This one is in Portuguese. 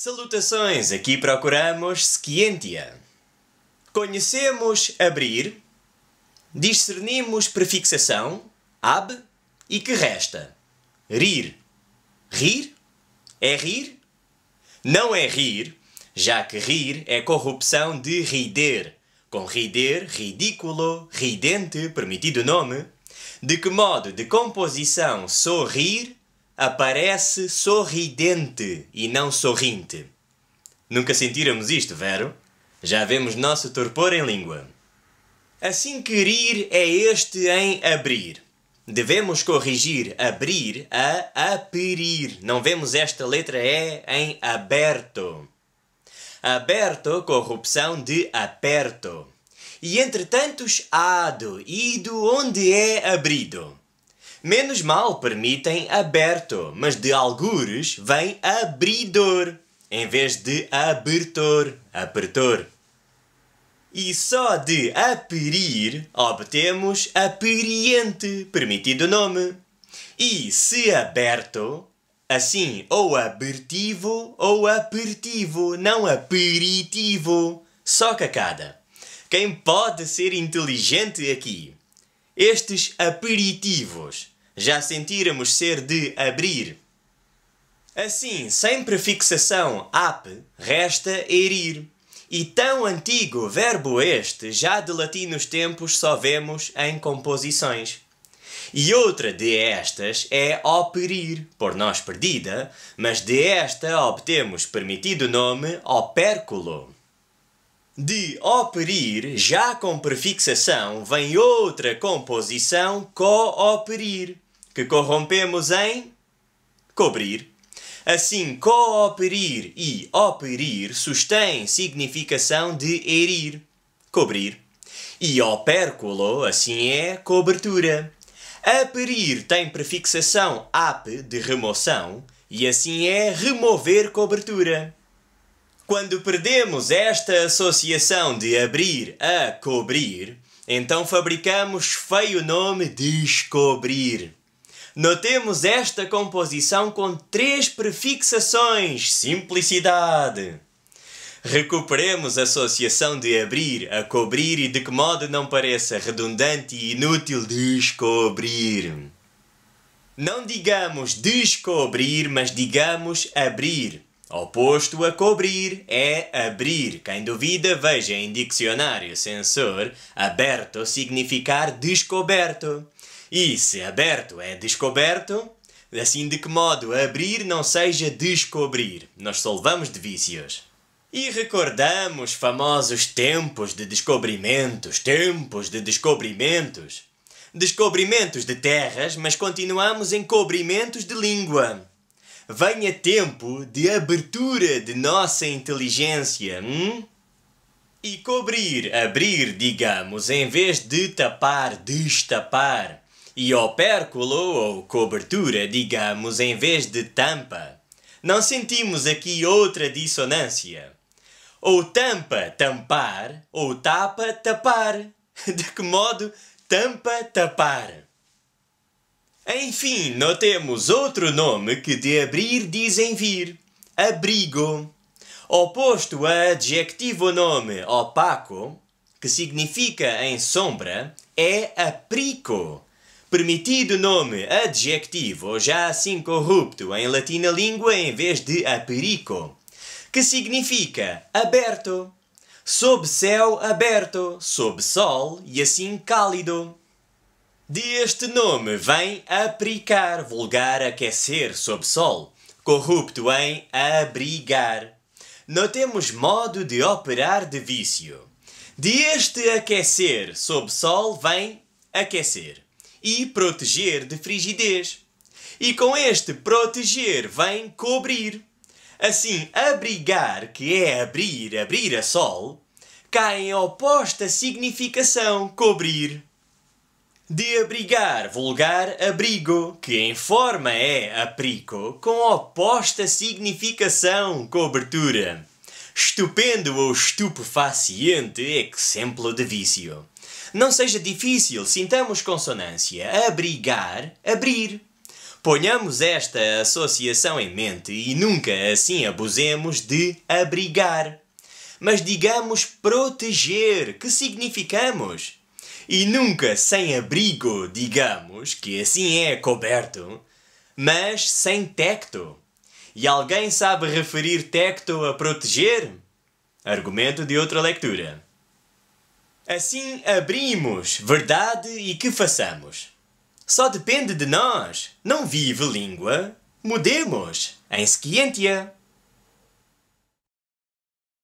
Salutações, aqui procuramos Scientia. Conhecemos abrir, discernimos prefixação, ab, e que resta? Rir. Rir? É rir? Não é rir, já que rir é corrupção de rider, com rider, ridículo, ridente, permitido nome. De que modo de composição sorrir aparece sorridente e não sorrinte. Nunca sentiramos isto, vero? Já vemos nosso torpor em língua. Assim querir é este em abrir. Devemos corrigir abrir a aperir. Não vemos esta letra E em aberto. Aberto, corrupção de aperto. E entre tantos, ado, ido, onde é abrido. Menos mal permitem aberto, mas de algures vem abridor, em vez de abertor, apertor. E só de aperir obtemos aperiente, permitido nome. E se aberto, assim ou abertivo ou apertivo não aperitivo, só cacada. Quem pode ser inteligente aqui? Estes aperitivos já sentirmos ser de abrir. Assim, sem prefixação ap, resta erir. E tão antigo verbo este, já de latinos tempos só vemos em composições. E outra de estas é operir, por nós perdida, mas de esta obtemos permitido nome opérculo. De operir, já com prefixação, vem outra composição cooperir, que corrompemos em cobrir. Assim, cooperir e operir sustém significação de herir, cobrir. E opérculo, assim é, cobertura. Aperir tem prefixação ap de remoção e assim é remover cobertura. Quando perdemos esta associação de abrir a cobrir, então fabricamos feio nome descobrir. Notemos esta composição com três prefixações. Simplicidade. Recuperemos a associação de abrir a cobrir e de que modo não pareça redundante e inútil descobrir. Não digamos descobrir, mas digamos abrir. Oposto a cobrir é abrir. Quem duvida, veja em dicionário sensor. Aberto significar descoberto. E se aberto é descoberto, assim de que modo abrir não seja descobrir, nós solvamos de vícios. E recordamos famosos tempos de descobrimentos, tempos de descobrimentos. Descobrimentos de terras, mas continuamos em cobrimentos de língua. Venha tempo de abertura de nossa inteligência, hum? E cobrir, abrir, digamos, em vez de tapar, destapar e opérculo ou cobertura, digamos, em vez de tampa. Não sentimos aqui outra dissonância. Ou tampa, tampar, ou tapa, tapar. De que modo tampa, tapar? Enfim, notemos outro nome que de abrir dizem vir: abrigo. Oposto a adjetivo nome opaco, que significa em sombra, é aprico. Permitido nome adjetivo já assim corrupto em latina língua em vez de aperico, que significa aberto, sob céu aberto, sob sol e assim cálido. de este nome vem apricar, vulgar aquecer sob sol, corrupto em abrigar. Notemos modo de operar de vício. De este aquecer sob sol vem aquecer e proteger de frigidez. E com este proteger vem cobrir. Assim, abrigar, que é abrir, abrir a sol, cai em oposta significação, cobrir. De abrigar, vulgar abrigo, que em forma é aprico, com oposta significação, cobertura. Estupendo ou estupefaciente exemplo de vício. Não seja difícil, sintamos consonância. Abrigar, abrir. Ponhamos esta associação em mente e nunca assim abusemos de abrigar. Mas digamos proteger, que significamos? E nunca sem abrigo digamos que assim é coberto, mas sem tecto. E alguém sabe referir Tecto a proteger? Argumento de outra leitura. Assim abrimos verdade e que façamos. Só depende de nós. Não vive língua. Mudemos em sequientia.